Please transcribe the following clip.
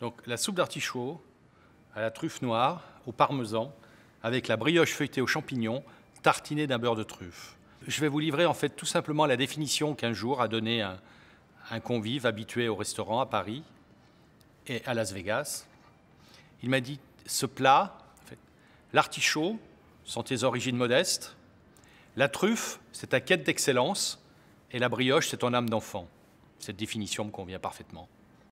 Donc la soupe d'artichaut à la truffe noire, au parmesan, avec la brioche feuilletée aux champignons, tartinée d'un beurre de truffe. Je vais vous livrer en fait tout simplement la définition qu'un jour a donnée un, convive habitué au restaurant à Paris et à Las Vegas. Il m'a dit ce plat, l'artichaut, sont tes origines modestes. La truffe, c'est ta quête d'excellence. Et la brioche, c'est ton âme d'enfant. Cette définition me convient parfaitement.